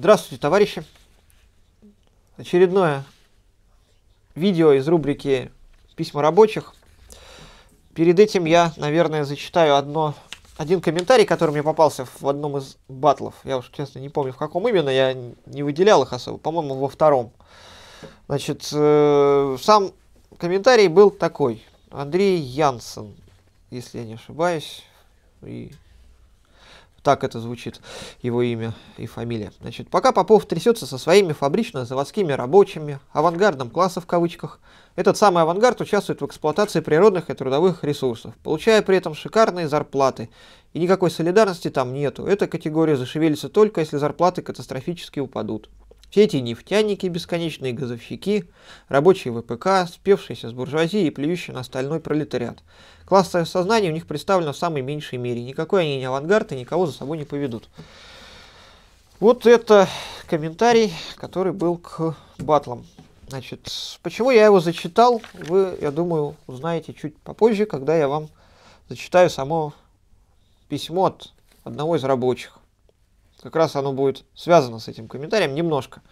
Здравствуйте, товарищи! Очередное видео из рубрики «Письма рабочих». Перед этим я, наверное, зачитаю одно, один комментарий, который мне попался в одном из батлов. Я уж, честно, не помню, в каком именно, я не выделял их особо. По-моему, во втором. Значит, э, сам комментарий был такой. Андрей Янсен, если я не ошибаюсь. И так это звучит его имя и фамилия. Значит, пока Попов трясется со своими фабрично-заводскими рабочими, авангардом класса в кавычках, этот самый авангард участвует в эксплуатации природных и трудовых ресурсов, получая при этом шикарные зарплаты. И никакой солидарности там нету. Эта категория зашевелится только, если зарплаты катастрофически упадут. Все эти нефтяники, бесконечные газовщики, рабочие ВПК, спевшиеся с буржуазией и плюющие на остальной пролетариат. Классовое сознание у них представлено в самой меньшей мере. Никакой они не авангард и никого за собой не поведут. Вот это комментарий, который был к батлам. Значит, почему я его зачитал, вы, я думаю, узнаете чуть попозже, когда я вам зачитаю само письмо от одного из рабочих. Как раз оно будет связано с этим комментарием немножко.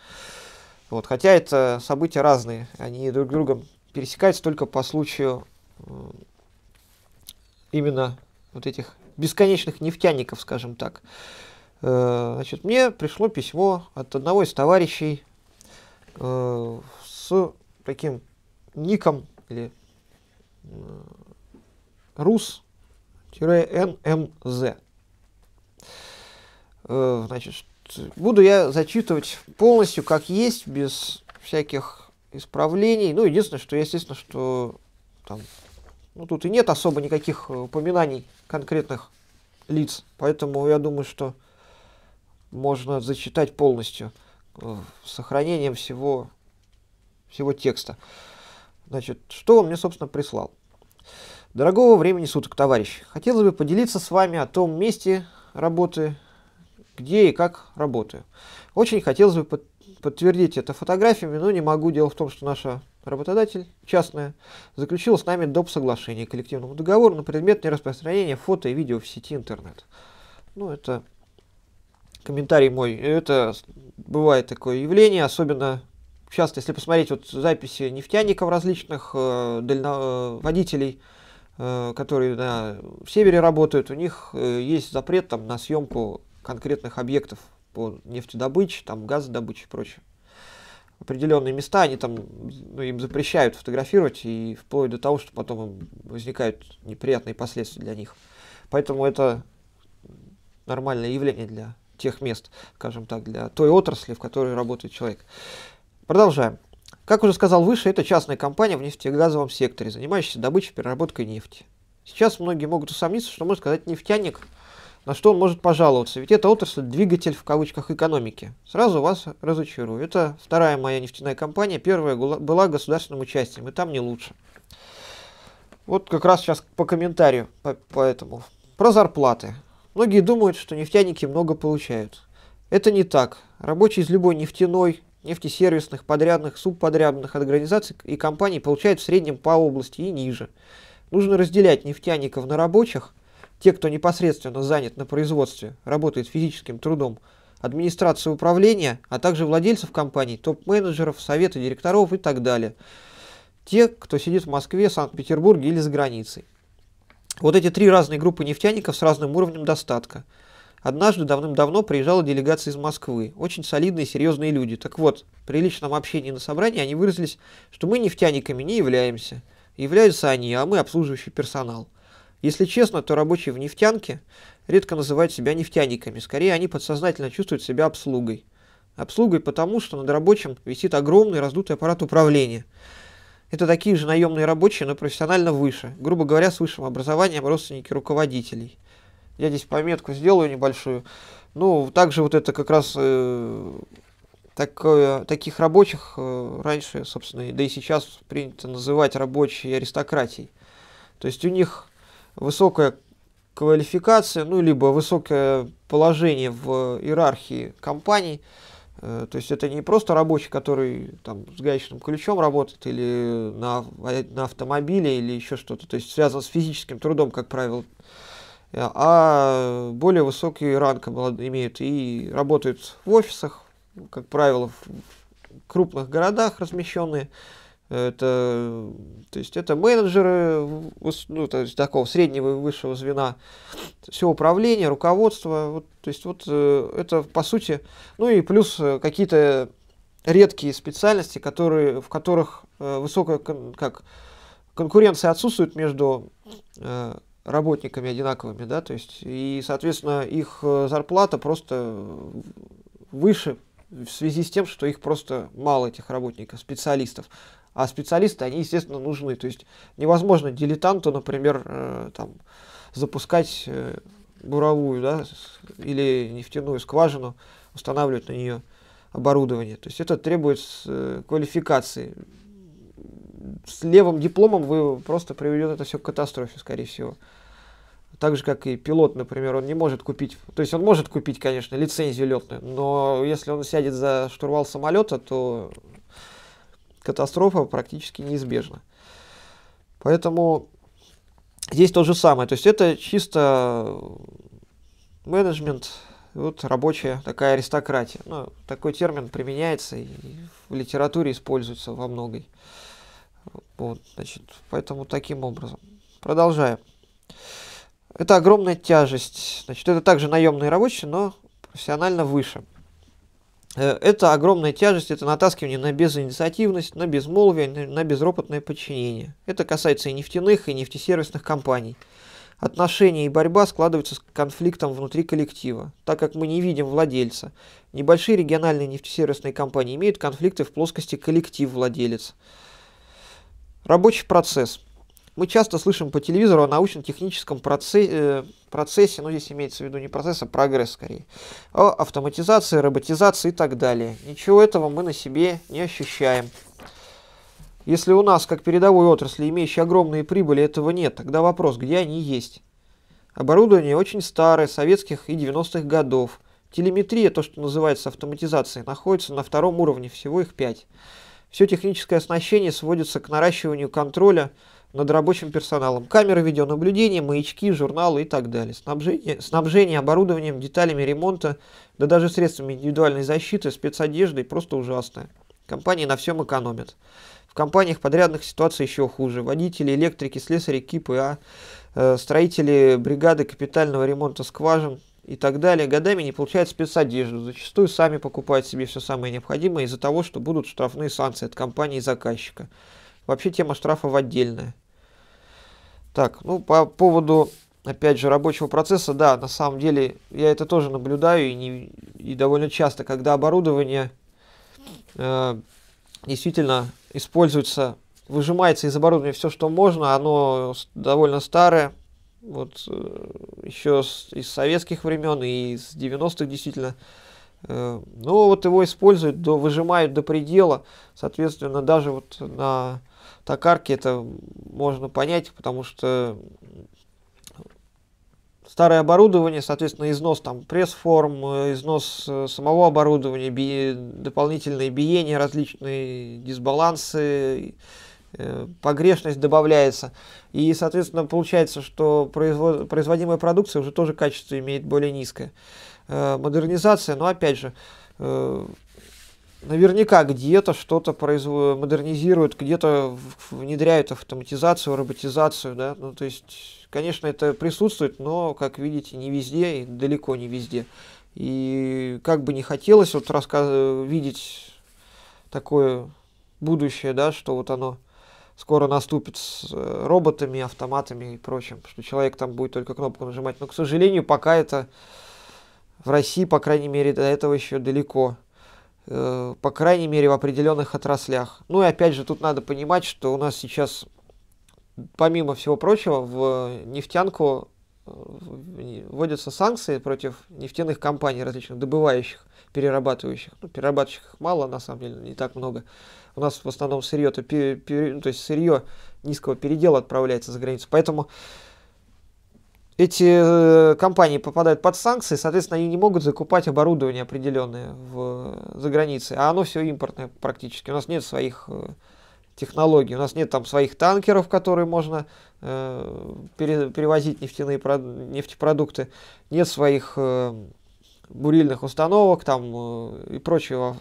Вот, хотя это события разные, они друг другом пересекаются только по случаю именно вот этих бесконечных нефтяников, скажем так. Э, значит, мне пришло письмо от одного из товарищей э, с таким ником или рус-нмз. Э, значит, буду я зачитывать полностью, как есть, без всяких исправлений. Ну, единственное, что, естественно, что там, ну, тут и нет особо никаких э, упоминаний конкретных лиц, поэтому я думаю, что можно зачитать полностью с э, сохранением всего, всего текста. Значит, что он мне, собственно, прислал? Дорогого времени суток, товарищ. Хотелось бы поделиться с вами о том месте работы где и как работаю. Очень хотелось бы под, подтвердить это фотографиями, но не могу. Дело в том, что наша работодатель, частная, заключила с нами доп. соглашение к коллективному договору на предмет нераспространения фото и видео в сети интернет. Ну, это комментарий мой. Это бывает такое явление, особенно часто, если посмотреть вот записи нефтяников различных, э, дальноводителей, э, э, которые на севере работают, у них э, есть запрет там на съемку конкретных объектов по нефтедобыче, там, газодобыче и прочее. Определенные места, они там, ну, им запрещают фотографировать, и вплоть до того, что потом возникают неприятные последствия для них. Поэтому это нормальное явление для тех мест, скажем так, для той отрасли, в которой работает человек. Продолжаем. Как уже сказал выше, это частная компания в нефтегазовом секторе, занимающаяся добычей и переработкой нефти. Сейчас многие могут усомниться, что можно сказать нефтяник – на что он может пожаловаться, ведь эта отрасль – двигатель в кавычках экономики. Сразу вас разочарую. Это вторая моя нефтяная компания, первая была государственным участием, и там не лучше. Вот как раз сейчас по комментарию по, по этому. Про зарплаты. Многие думают, что нефтяники много получают. Это не так. Рабочий из любой нефтяной, нефтесервисных, подрядных, субподрядных организаций и компаний получает в среднем по области и ниже. Нужно разделять нефтяников на рабочих – те, кто непосредственно занят на производстве, работает физическим трудом, администрации управления, а также владельцев компаний, топ-менеджеров, советы директоров и так далее. Те, кто сидит в Москве, Санкт-Петербурге или за границей. Вот эти три разные группы нефтяников с разным уровнем достатка. Однажды давным-давно приезжала делегация из Москвы. Очень солидные, серьезные люди. Так вот, при личном общении на собрании они выразились, что мы нефтяниками не являемся. Являются они, а мы обслуживающий персонал. Если честно, то рабочие в нефтянке редко называют себя нефтяниками, скорее они подсознательно чувствуют себя обслугой. Обслугой потому, что над рабочим висит огромный раздутый аппарат управления. Это такие же наемные рабочие, но профессионально выше, грубо говоря, с высшим образованием родственники руководителей. Я здесь пометку сделаю небольшую. Ну, также вот это как раз э, такое, таких рабочих э, раньше, собственно, да и сейчас принято называть рабочие аристократией. То есть у них высокая квалификация, ну, либо высокое положение в иерархии компаний. Э, то есть это не просто рабочий, который там, с гаечным ключом работает или на, на автомобиле или еще что-то. То есть связан с физическим трудом, как правило. Э, а более высокий ранг имеют и работают в офисах, как правило, в крупных городах размещенные это, то есть это менеджеры ну, то есть такого среднего и высшего звена, все управление, руководство, вот, то есть вот э, это по сути, ну и плюс э, какие-то редкие специальности, которые, в которых э, высокая как, конкуренция отсутствует между работниками одинаковыми, да, то есть и, соответственно, их зарплата просто выше в связи с тем, что их просто мало, этих работников, специалистов а специалисты, они, естественно, нужны. То есть невозможно дилетанту, например, э, там, запускать э, буровую да, или нефтяную скважину, устанавливать на нее оборудование. То есть это требует э, квалификации. С левым дипломом вы просто приведете это все к катастрофе, скорее всего. Так же, как и пилот, например, он не может купить, то есть он может купить, конечно, лицензию летную, но если он сядет за штурвал самолета, то катастрофа практически неизбежна. Поэтому здесь то же самое. То есть это чисто э, менеджмент, вот рабочая такая аристократия. Ну, такой термин применяется и в литературе используется во многой. Вот, значит, поэтому таким образом. Продолжаем. Это огромная тяжесть. Значит, это также наемные рабочие, но профессионально выше. Э, это огромная тяжесть, это натаскивание на безинициативность, на безмолвие, на безропотное подчинение. Это касается и нефтяных, и нефтесервисных компаний. Отношения и борьба складываются с конфликтом внутри коллектива, так как мы не видим владельца. Небольшие региональные нефтесервисные компании имеют конфликты в плоскости коллектив-владелец. Рабочий процесс – мы часто слышим по телевизору о научно-техническом процессе, э, процессе, ну здесь имеется в виду не процесс, а прогресс скорее, о автоматизации, роботизации и так далее. Ничего этого мы на себе не ощущаем. Если у нас, как передовой отрасли, имеющей огромные прибыли, этого нет, тогда вопрос, где они есть? Оборудование очень старое, советских и 90-х годов. Телеметрия, то, что называется автоматизацией, находится на втором уровне, всего их пять. Все техническое оснащение сводится к наращиванию контроля, над рабочим персоналом. Камеры видеонаблюдения, маячки, журналы и так далее. Снабжение, снабжение оборудованием, деталями ремонта, да даже средствами индивидуальной защиты, спецодеждой просто ужасное. Компании на всем экономят. В компаниях подрядных ситуация еще хуже. Водители, электрики, слесари, КИПА, э, строители бригады капитального ремонта скважин и так далее годами не получают спецодежду. Зачастую сами покупают себе все самое необходимое из-за того, что будут штрафные санкции от компании и заказчика. Вообще тема штрафов отдельная. Так, ну по поводу, опять же, рабочего процесса, да, на самом деле я это тоже наблюдаю и, не, и довольно часто, когда оборудование э, действительно используется, выжимается из оборудования все, что можно, оно довольно старое, вот э, еще с, из советских времен и из 90-х действительно. Э, ну вот его используют, до, выжимают до предела, соответственно, даже вот на токарки это можно понять, потому что старое оборудование, соответственно, износ там пресс-форм, э, износ э, самого оборудования, би... дополнительные биения, различные дисбалансы, э, погрешность добавляется. И, соответственно, получается, что производимая продукция уже тоже качество имеет более низкое. Модернизация, но опять же, наверняка где-то что-то производ... модернизируют, где-то внедряют автоматизацию, роботизацию, да, ну то есть, конечно, это присутствует, но, как видите, не везде и далеко не везде. И как бы не хотелось вот рассказ... видеть такое будущее, да, что вот оно скоро наступит с э, роботами, автоматами и прочим, что человек там будет только кнопку нажимать. Но, к сожалению, пока это в России, по крайней мере, до этого еще далеко. Э, по крайней мере, в определенных отраслях. Ну и опять же, тут надо понимать, что у нас сейчас, помимо всего прочего, в нефтянку э, вводятся санкции против нефтяных компаний различных, добывающих, перерабатывающих. Ну, перерабатывающих мало, на самом деле, не так много. У нас в основном сырье, -то, пер, пер, ну, то есть сырье низкого передела отправляется за границу. Поэтому эти э, компании попадают под санкции, соответственно, они не могут закупать оборудование определенное в, э, за границей, а оно все импортное практически. У нас нет своих э, технологий, у нас нет там своих танкеров, которые можно э, пере, перевозить нефтяные нефтепродукты, нет своих э, бурильных установок там э, и прочего,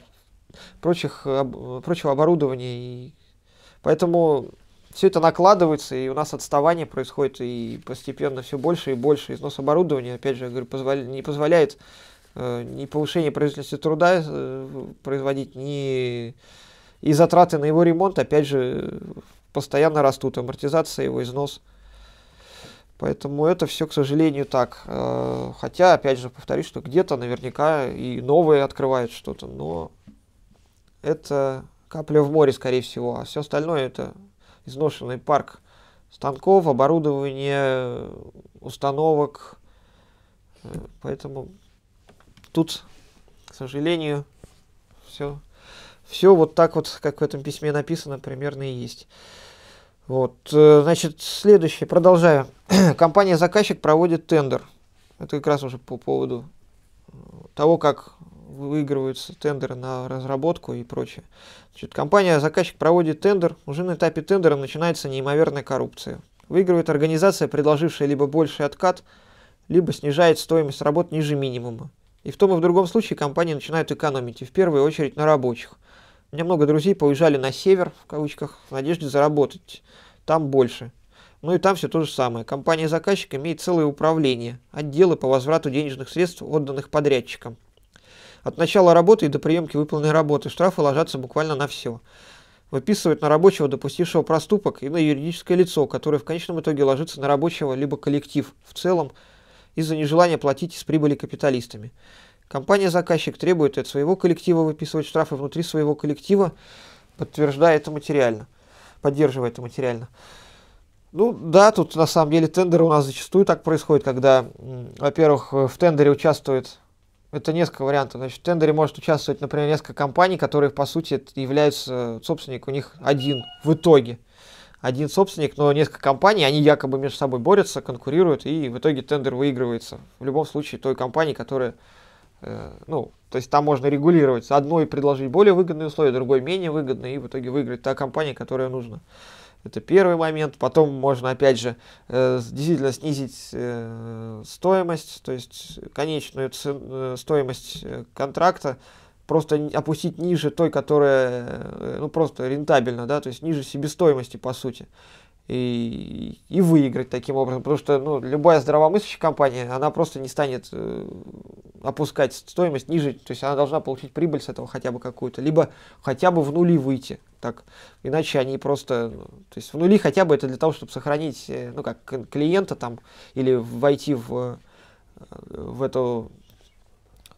прочих, об, прочего оборудования. И поэтому все это накладывается, и у нас отставание происходит, и постепенно все больше и больше. Износ оборудования, опять же, я говорю, позволя... не позволяет э, ни повышение производительности труда э, производить, ни и затраты на его ремонт, опять же, постоянно растут, амортизация, его износ. Поэтому это все, к сожалению, так. Э, хотя, опять же, повторюсь, что где-то наверняка и новые открывают что-то, но это капля в море, скорее всего, а все остальное это изношенный парк станков, оборудования, установок. Поэтому тут, к сожалению, все, все вот так вот, как в этом письме написано, примерно и есть. Вот, э, значит, следующее, продолжаю. Компания-заказчик проводит тендер. Это как раз уже по поводу того, как выигрываются тендеры на разработку и прочее. Значит, компания, заказчик проводит тендер, уже на этапе тендера начинается неимоверная коррупция. Выигрывает организация, предложившая либо больший откат, либо снижает стоимость работ ниже минимума. И в том и в другом случае компании начинают экономить, и в первую очередь на рабочих. У меня много друзей поуезжали на север, в кавычках, в надежде заработать. Там больше. Ну и там все то же самое. Компания-заказчик имеет целое управление, отделы по возврату денежных средств, отданных подрядчикам. От начала работы и до приемки выполненной работы штрафы ложатся буквально на все. Выписывают на рабочего, допустившего проступок, и на юридическое лицо, которое в конечном итоге ложится на рабочего либо коллектив в целом из-за нежелания платить из прибыли капиталистами. Компания-заказчик требует от своего коллектива выписывать штрафы внутри своего коллектива, подтверждая это материально, поддерживая это материально. Ну да, тут на самом деле тендеры у нас зачастую так происходят, когда, во-первых, в тендере участвует это несколько вариантов. Значит, в тендере может участвовать, например, несколько компаний, которые, по сути, являются собственник у них один в итоге. Один собственник, но несколько компаний, они якобы между собой борются, конкурируют, и в итоге тендер выигрывается. В любом случае, той компании, которая, э, ну, то есть там можно регулировать. Одной предложить более выгодные условия, другой менее выгодные, и в итоге выиграть та компания, которая нужна. Это первый момент. Потом можно, опять же, э, действительно снизить э, стоимость, то есть конечную э, стоимость контракта, просто опустить ниже той, которая ну, просто рентабельна, да, то есть ниже себестоимости, по сути и, и выиграть таким образом. Потому что ну, любая здравомыслящая компания, она просто не станет э, опускать стоимость ниже. То есть она должна получить прибыль с этого хотя бы какую-то. Либо хотя бы в нули выйти. Так. Иначе они просто... Ну, то есть в нули хотя бы это для того, чтобы сохранить э, ну, как клиента там или войти в, э, в эту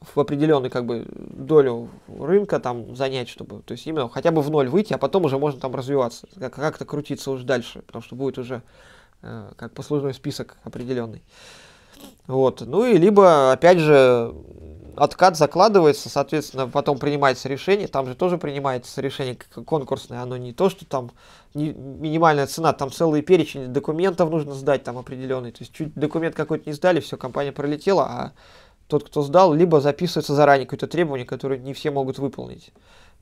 в определенную как бы долю рынка там занять, чтобы, то есть именно хотя бы в ноль выйти, а потом уже можно там развиваться, как-то как крутиться уже дальше, потому что будет уже э, как послужной список определенный. Вот. Ну и либо, опять же, откат закладывается, соответственно, потом принимается решение, там же тоже принимается решение конкурсное, оно не то, что там не, минимальная цена, там целый перечень документов нужно сдать там определенный, то есть чуть документ какой-то не сдали, все, компания пролетела, а тот, кто сдал, либо записывается заранее какое-то требование, которое не все могут выполнить.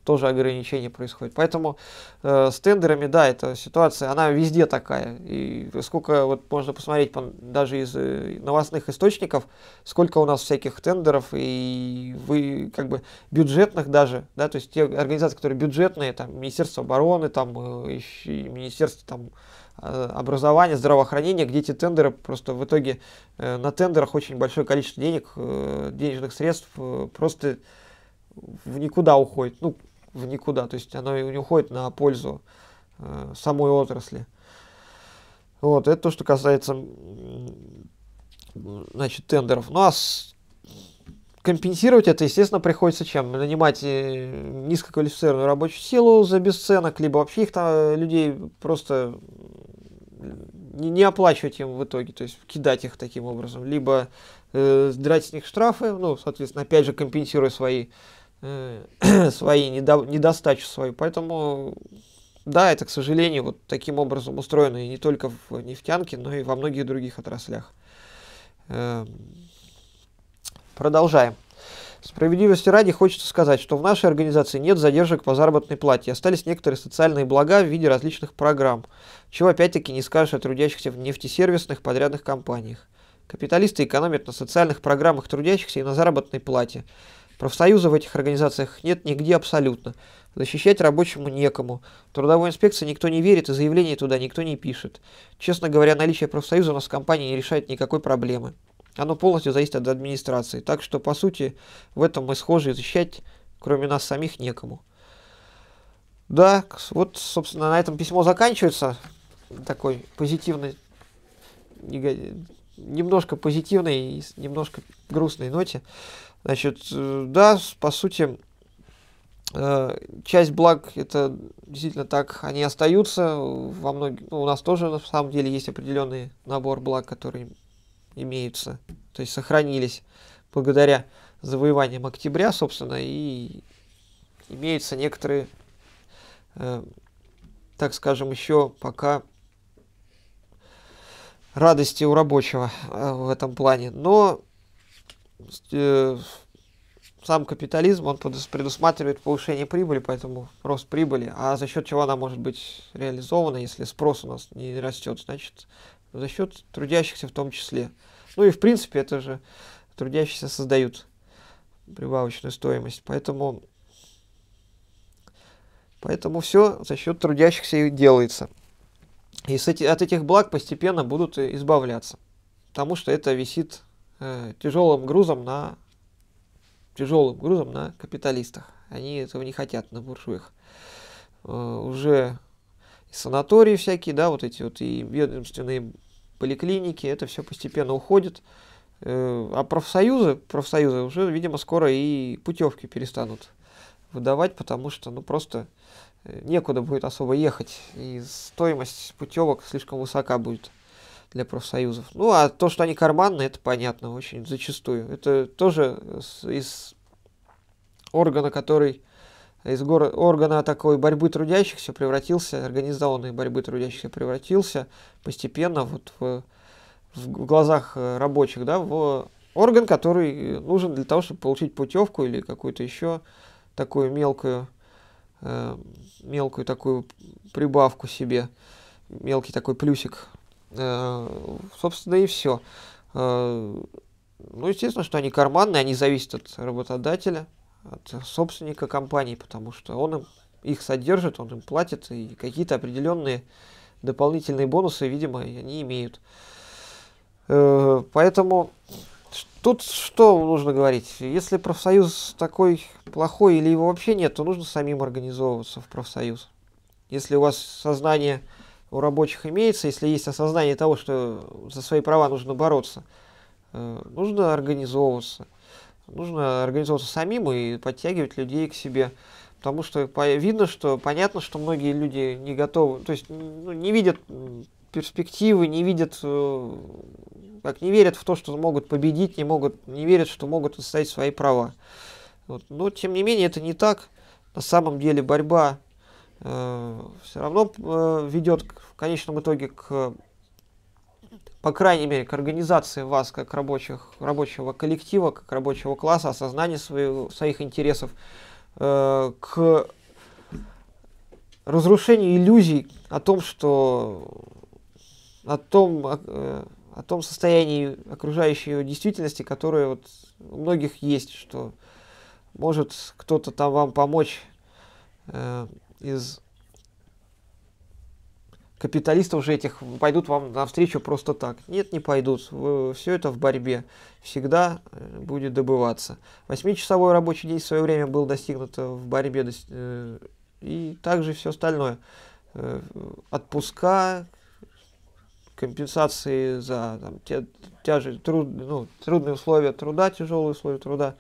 Тоже ограничение происходит. Поэтому э, с тендерами, да, эта ситуация, она везде такая. И сколько вот можно посмотреть по, даже из э, новостных источников, сколько у нас всяких тендеров и вы как бы бюджетных даже, да, то есть те организации, которые бюджетные, там Министерство обороны, там э, Министерство там Э, образования, здравоохранения, где эти тендеры просто в итоге э, на тендерах очень большое количество денег, э, денежных средств просто в никуда уходит. Ну, в никуда, то есть оно не уходит на пользу самой отрасли. Вот, это то, что касается значит, тендеров. Ну а с... компенсировать это, естественно, приходится чем? Нанимать низкоквалифицированную рабочую силу за бесценок, либо вообще их там людей просто не не оплачивать им в итоге, то есть кидать их таким образом, либо э, драть с них штрафы, ну, соответственно, опять же, компенсируя свои, э, свои недо, недостачи свои. Поэтому, да, это, к сожалению, вот таким образом устроено и не только в нефтянке, но и во многих других отраслях. Э, продолжаем. Справедливости ради хочется сказать, что в нашей организации нет задержек по заработной плате. Остались некоторые социальные блага в виде различных программ, чего опять-таки не скажешь о трудящихся в нефтесервисных подрядных компаниях. Капиталисты экономят на социальных программах трудящихся и на заработной плате. Профсоюза в этих организациях нет нигде абсолютно. Защищать рабочему некому. Трудовой инспекции никто не верит и заявления туда никто не пишет. Честно говоря, наличие профсоюза у нас в компании не решает никакой проблемы. Оно полностью зависит от администрации. Так что, по сути, в этом мы схожи защищать, кроме нас самих, некому. Да, вот, собственно, на этом письмо заканчивается. Такой позитивный, немножко позитивной и немножко грустной ноте. Значит, э, да, по сути, э, часть благ это действительно так, они остаются во многих, ну, у нас тоже на самом деле есть определенный набор благ, которые имеются, то есть сохранились благодаря завоеваниям октября, собственно, и имеются некоторые, э, так скажем, еще пока радости у рабочего э, в этом плане. Но э, сам капитализм, он предусматривает повышение прибыли, поэтому рост прибыли. А за счет чего она может быть реализована, если спрос у нас не растет, значит за счет трудящихся в том числе. Ну и в принципе это же трудящиеся создают прибавочную стоимость. Поэтому, поэтому все за счет трудящихся и делается. И с эти, от этих благ постепенно будут избавляться. Потому что это висит э, тяжелым грузом на тяжелым грузом на капиталистах. Они этого не хотят на буржуях. Э, уже санатории всякие, да, вот эти вот и ведомственные поликлиники, это все постепенно уходит. Э, а профсоюзы, профсоюзы уже, видимо, скоро и путевки перестанут выдавать, потому что, ну, просто э, некуда будет особо ехать, и стоимость путевок слишком высока будет для профсоюзов. Ну, а то, что они карманные, это понятно очень зачастую. Это тоже из органа, который из органа такой борьбы трудящихся превратился, организованной борьбы трудящихся превратился постепенно вот в, в глазах э, рабочих, да, в орган, который э, нужен для того, чтобы получить путевку или какую-то еще такую мелкую, э, мелкую такую прибавку себе, мелкий такой плюсик. Э, собственно, и все. Э, ну, естественно, что они карманные, они зависят от работодателя от собственника компании, потому что он им, их содержит, он им платит, и какие-то определенные дополнительные бонусы, видимо, они имеют. Э, поэтому тут что нужно говорить? Если профсоюз такой плохой или его вообще нет, то нужно самим организовываться в профсоюз. Если у вас сознание у рабочих имеется, если есть осознание того, что за свои права нужно бороться, э, нужно организовываться нужно организовываться самим и подтягивать людей к себе. Потому что видно, что понятно, что многие люди не готовы, то есть ну, не видят перспективы, не видят, э, как не верят в то, что могут победить, не, могут, не верят, что могут отстоять свои права. Вот. Но тем не менее это не так. На самом деле борьба э, все равно э, ведет в конечном итоге к по крайней мере, к организации вас как рабочих, рабочего коллектива, как рабочего класса, осознание своих, своих интересов, э, к разрушению иллюзий о том, что о том, о, э, о том состоянии окружающей действительности, которое вот у многих есть, что может кто-то там вам помочь э, из капиталистов же этих пойдут вам навстречу просто так. Нет, не пойдут. Все это в борьбе всегда э, будет добываться. Восьмичасовой рабочий день в свое время был достигнут э, в борьбе э, и также все остальное. Отпуска, компенсации за там, те, тяжи, труд, ну, трудные условия труда, тяжелые условия труда,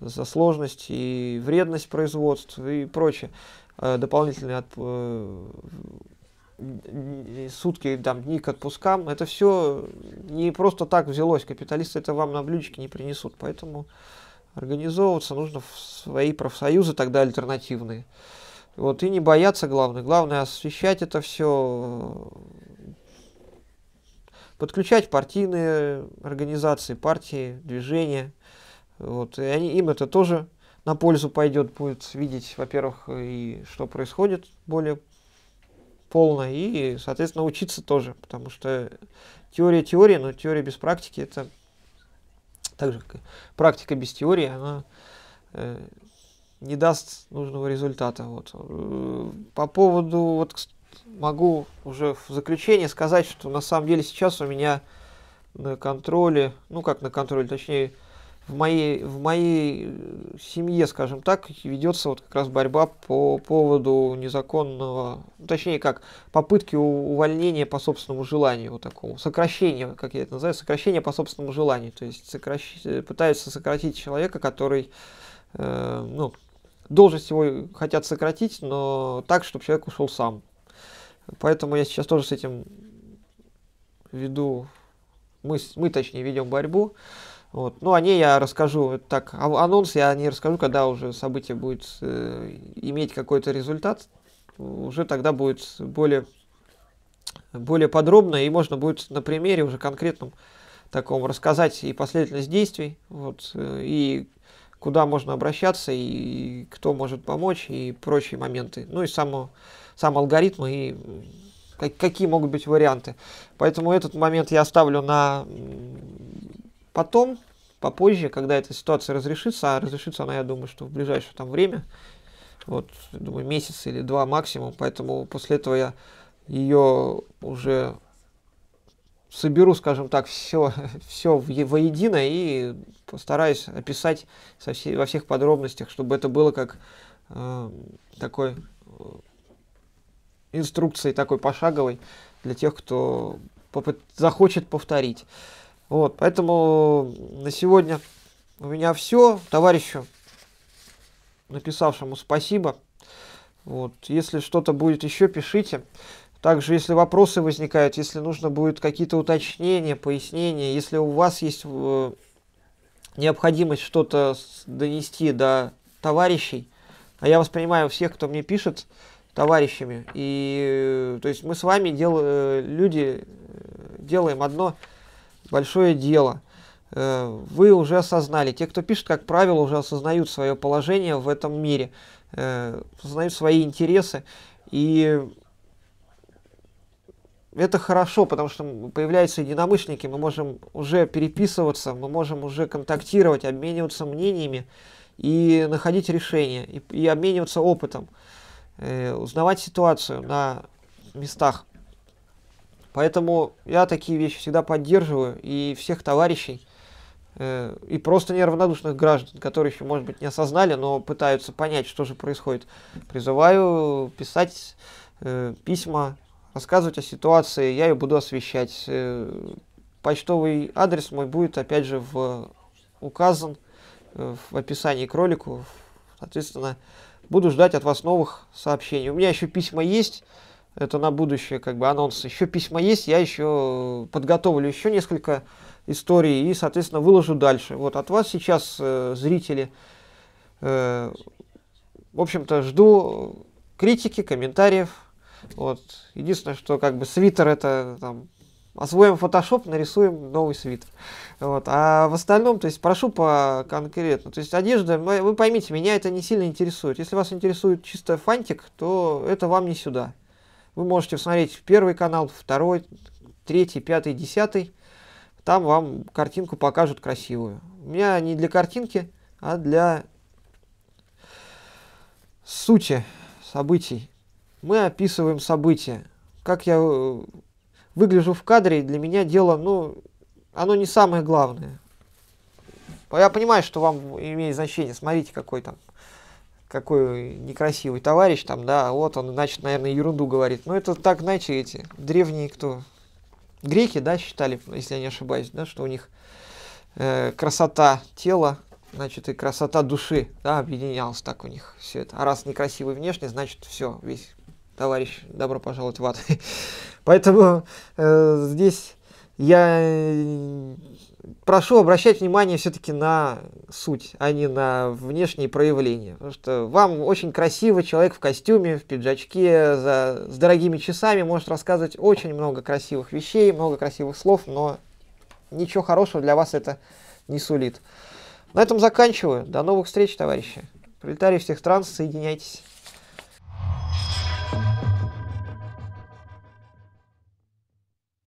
за сложность и вредность производства и прочее. Дополнительные отп сутки, там, дни к отпускам, это все не просто так взялось. Капиталисты это вам на блюдечке не принесут. Поэтому организовываться нужно в свои профсоюзы тогда альтернативные. Вот, и не бояться, главное. Главное освещать это все, подключать партийные организации, партии, движения. Вот, и они, им это тоже на пользу пойдет, будет видеть, во-первых, и что происходит более полно и, соответственно, учиться тоже, потому что теория теория, но теория без практики это также практика без теории, она э, не даст нужного результата. Вот. По поводу, вот могу уже в заключение сказать, что на самом деле сейчас у меня на контроле, ну как на контроле, точнее, в моей, в моей э, семье, скажем так, ведется вот как раз борьба по поводу незаконного, ну, точнее как, попытки увольнения по собственному желанию, вот такого, сокращения, как я это называю, сокращения по собственному желанию, то есть сокращ... Э, пытаются сократить человека, который, э, ну, должность его хотят сократить, но так, чтобы человек ушел сам. Поэтому я сейчас тоже с этим веду, мы, мы точнее ведем борьбу. Э, вот. Ну, о ней я расскажу, так, а анонс я не расскажу, когда уже событие будет э, иметь какой-то результат. Уже тогда будет более, более подробно, и можно будет на примере уже конкретном таком рассказать и последовательность действий, вот, э, и куда можно обращаться, и кто может помочь, и прочие моменты. Ну и само, сам алгоритм, и какие могут быть варианты. Поэтому этот момент я оставлю на Потом, попозже, когда эта ситуация разрешится, а разрешится она, я думаю, что в ближайшее там время, вот, думаю, месяц или два максимум, поэтому после этого я ее уже соберу, скажем так, все, все воедино и постараюсь описать со всей, во всех подробностях, чтобы это было как э, такой э, инструкцией такой пошаговой для тех, кто захочет повторить. Вот, поэтому на сегодня у меня все. Товарищу, написавшему спасибо. Вот, если что-то будет еще, пишите. Также, если вопросы возникают, если нужно будет какие-то уточнения, пояснения, если у вас есть э, необходимость что-то донести до товарищей, а я воспринимаю всех, кто мне пишет, товарищами. И, э, то есть, мы с вами дел, э, люди э, делаем одно – большое дело. Э, вы уже осознали. Те, кто пишет, как правило, уже осознают свое положение в этом мире, э, осознают свои интересы. И это хорошо, потому что появляются единомышленники, мы можем уже переписываться, мы можем уже контактировать, обмениваться мнениями и находить решения, и, и обмениваться опытом, э, узнавать ситуацию на местах. Поэтому я такие вещи всегда поддерживаю и всех товарищей, э, и просто неравнодушных граждан, которые еще, может быть, не осознали, но пытаются понять, что же происходит. Призываю писать э, письма, рассказывать о ситуации, я ее буду освещать. Э, почтовый адрес мой будет, опять же, в, указан э, в описании к ролику. Соответственно, буду ждать от вас новых сообщений. У меня еще письма есть это на будущее как бы анонс. Еще письма есть, я еще э, подготовлю еще несколько историй и, соответственно, выложу дальше. Вот от вас сейчас, э, зрители, э, в общем-то, жду критики, комментариев. Вот. Единственное, что как бы свитер это там освоим Photoshop, нарисуем новый свитер. Вот. А в остальном, то есть, прошу по конкретно. То есть, одежда, вы поймите, меня это не сильно интересует. Если вас интересует чисто фантик, то это вам не сюда. Вы можете смотреть первый канал, второй, третий, пятый, десятый. Там вам картинку покажут красивую. У меня не для картинки, а для сути событий. Мы описываем события. Как я э, выгляжу в кадре, для меня дело, ну, оно не самое главное. Я понимаю, что вам имеет значение, смотрите, какой там какой некрасивый товарищ там, да, а вот он, значит, наверное, ерунду говорит. Ну, это так, знаете, эти древние кто? Греки, да, считали, если я не ошибаюсь, да, что у них э, красота тела, значит, и красота души, да, объединялась так у них все это. А раз некрасивый внешний, значит, все, весь товарищ, добро пожаловать в ад. Поэтому э, здесь я э, прошу обращать внимание все-таки на суть, а не на внешние проявления. Потому что вам очень красивый человек в костюме, в пиджачке, за, с дорогими часами может рассказывать очень много красивых вещей, много красивых слов, но ничего хорошего для вас это не сулит. На этом заканчиваю. До новых встреч, товарищи. Пролетарии всех транс, соединяйтесь.